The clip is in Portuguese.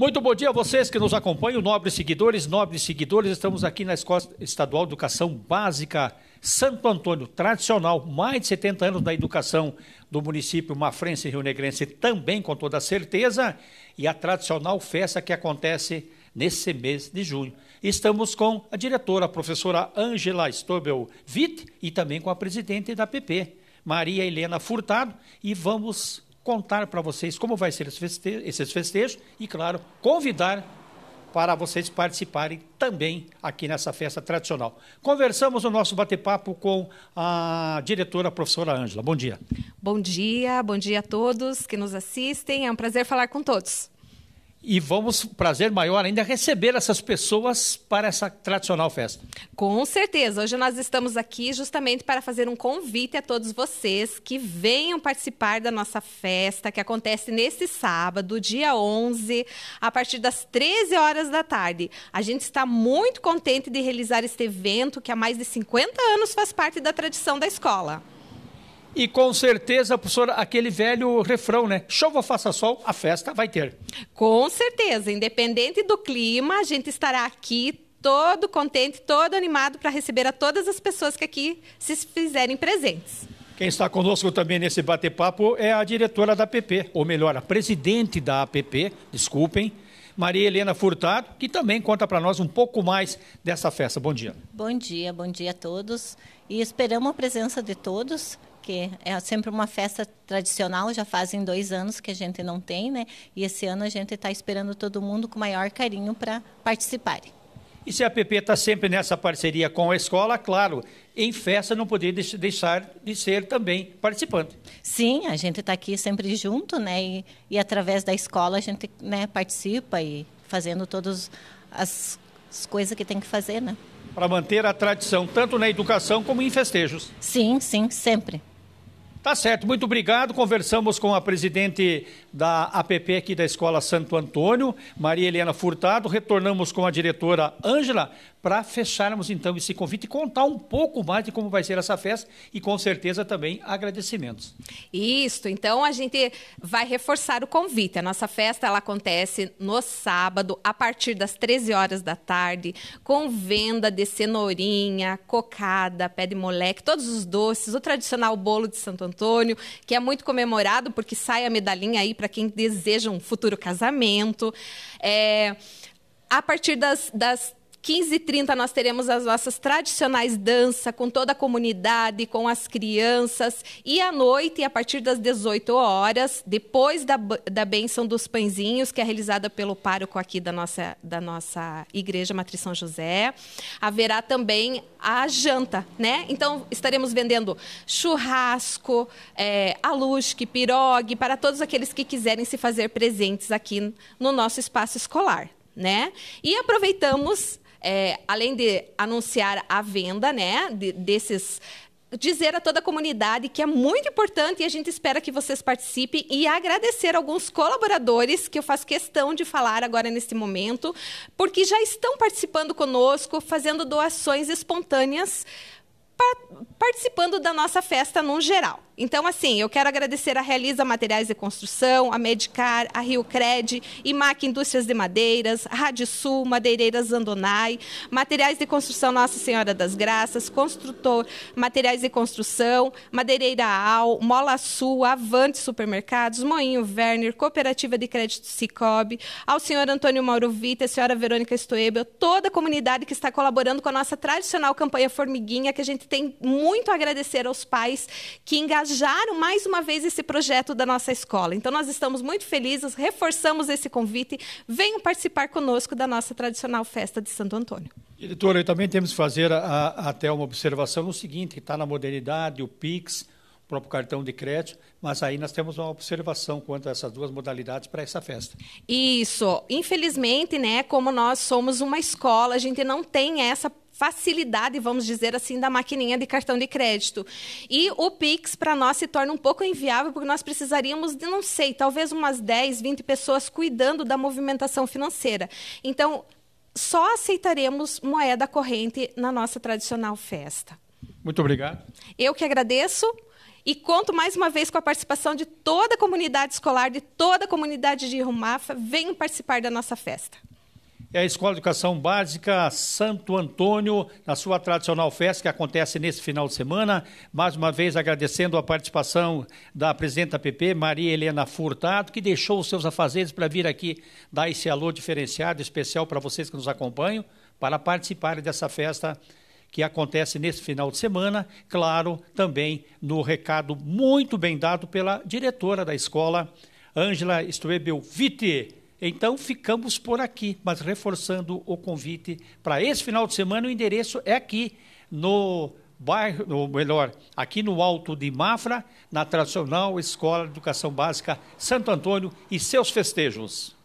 Muito bom dia a vocês que nos acompanham, nobres seguidores, nobres seguidores. Estamos aqui na Escola Estadual de Educação Básica Santo Antônio, tradicional, mais de 70 anos da educação do município Mafrense Rio Negrense, também com toda certeza, e a tradicional festa que acontece nesse mês de junho. Estamos com a diretora, a professora Angela Stobel Witt, e também com a presidente da PP, Maria Helena Furtado, e vamos contar para vocês como vai ser esses festejos, esses festejos e, claro, convidar para vocês participarem também aqui nessa festa tradicional. Conversamos o nosso bate-papo com a diretora a professora Ângela. Bom dia. Bom dia, bom dia a todos que nos assistem. É um prazer falar com todos. E vamos, prazer maior ainda, é receber essas pessoas para essa tradicional festa. Com certeza. Hoje nós estamos aqui justamente para fazer um convite a todos vocês que venham participar da nossa festa, que acontece neste sábado, dia 11, a partir das 13 horas da tarde. A gente está muito contente de realizar este evento que há mais de 50 anos faz parte da tradição da escola. E com certeza, professor, aquele velho refrão, né? Chova, faça sol, a festa vai ter. Com certeza, independente do clima, a gente estará aqui todo contente, todo animado para receber a todas as pessoas que aqui se fizerem presentes. Quem está conosco também nesse bate-papo é a diretora da APP, ou melhor, a presidente da APP, desculpem, Maria Helena Furtado, que também conta para nós um pouco mais dessa festa. Bom dia. Bom dia, bom dia a todos. E esperamos a presença de todos que é sempre uma festa tradicional, já fazem dois anos que a gente não tem, né? E esse ano a gente está esperando todo mundo com maior carinho para participarem. E se a PP está sempre nessa parceria com a escola, claro, em festa não poderia deixar de ser também participante. Sim, a gente está aqui sempre junto, né? E, e, através da escola a gente né, participa e fazendo todas as, as coisas que tem que fazer, né? Para manter a tradição, tanto na educação como em festejos. Sim, sim, sempre. Tá certo, muito obrigado. Conversamos com a presidente da APP aqui da Escola Santo Antônio, Maria Helena Furtado. Retornamos com a diretora Ângela para fecharmos então esse convite e contar um pouco mais de como vai ser essa festa e com certeza também agradecimentos. Isso, então a gente vai reforçar o convite. A nossa festa ela acontece no sábado a partir das 13 horas da tarde, com venda de cenourinha, cocada, pé de moleque, todos os doces, o tradicional bolo de Santo Antônio, que é muito comemorado porque sai a medalhinha aí para quem deseja um futuro casamento. É, a partir das, das 15h30 nós teremos as nossas tradicionais dança com toda a comunidade, com as crianças. E à noite, a partir das 18 horas, depois da, da benção dos pãezinhos, que é realizada pelo pároco aqui da nossa, da nossa Igreja Matriz São José, haverá também a janta, né? Então, estaremos vendendo churrasco, é, alusque, pirogue, para todos aqueles que quiserem se fazer presentes aqui no nosso espaço escolar, né? E aproveitamos é, além de anunciar a venda né, de, desses dizer a toda a comunidade que é muito importante e a gente espera que vocês participem e agradecer alguns colaboradores que eu faço questão de falar agora neste momento, porque já estão participando conosco, fazendo doações espontâneas, participando da nossa festa no geral. Então, assim, eu quero agradecer a Realiza Materiais de Construção, a Medicar, a Rio Cred, IMAC Indústrias de Madeiras, Rádio Sul, Madeireiras Andonai, Materiais de Construção Nossa Senhora das Graças, Construtor Materiais de Construção, Madeireira Al, Mola Sul, Avante Supermercados, Moinho Werner, Cooperativa de Crédito Cicobi, ao senhor Antônio Mauro Vita, a senhora Verônica Stoebel, toda a comunidade que está colaborando com a nossa tradicional campanha Formiguinha, que a gente tem muito a agradecer aos pais que engajaram engajaram mais uma vez esse projeto da nossa escola. Então, nós estamos muito felizes, reforçamos esse convite. Venham participar conosco da nossa tradicional festa de Santo Antônio. Editora, também temos que fazer a, até uma observação no seguinte, está na modernidade, o PIX, o próprio cartão de crédito, mas aí nós temos uma observação quanto a essas duas modalidades para essa festa. Isso. Infelizmente, né, como nós somos uma escola, a gente não tem essa facilidade, vamos dizer assim, da maquininha de cartão de crédito. E o Pix, para nós, se torna um pouco inviável, porque nós precisaríamos de, não sei, talvez umas 10, 20 pessoas cuidando da movimentação financeira. Então, só aceitaremos moeda corrente na nossa tradicional festa. Muito obrigado. Eu que agradeço. E conto mais uma vez com a participação de toda a comunidade escolar, de toda a comunidade de Rumafa. Venham participar da nossa festa é a Escola de Educação Básica Santo Antônio, na sua tradicional festa que acontece nesse final de semana. Mais uma vez agradecendo a participação da presidenta PP, Maria Helena Furtado, que deixou os seus afazeres para vir aqui dar esse alô diferenciado especial para vocês que nos acompanham, para participarem dessa festa que acontece nesse final de semana, claro, também no recado muito bem dado pela diretora da escola, Ângela Struebel Vitti. Então ficamos por aqui, mas reforçando o convite para esse final de semana, o endereço é aqui no bairro, ou melhor, aqui no Alto de Mafra, na tradicional Escola de Educação Básica Santo Antônio e seus festejos.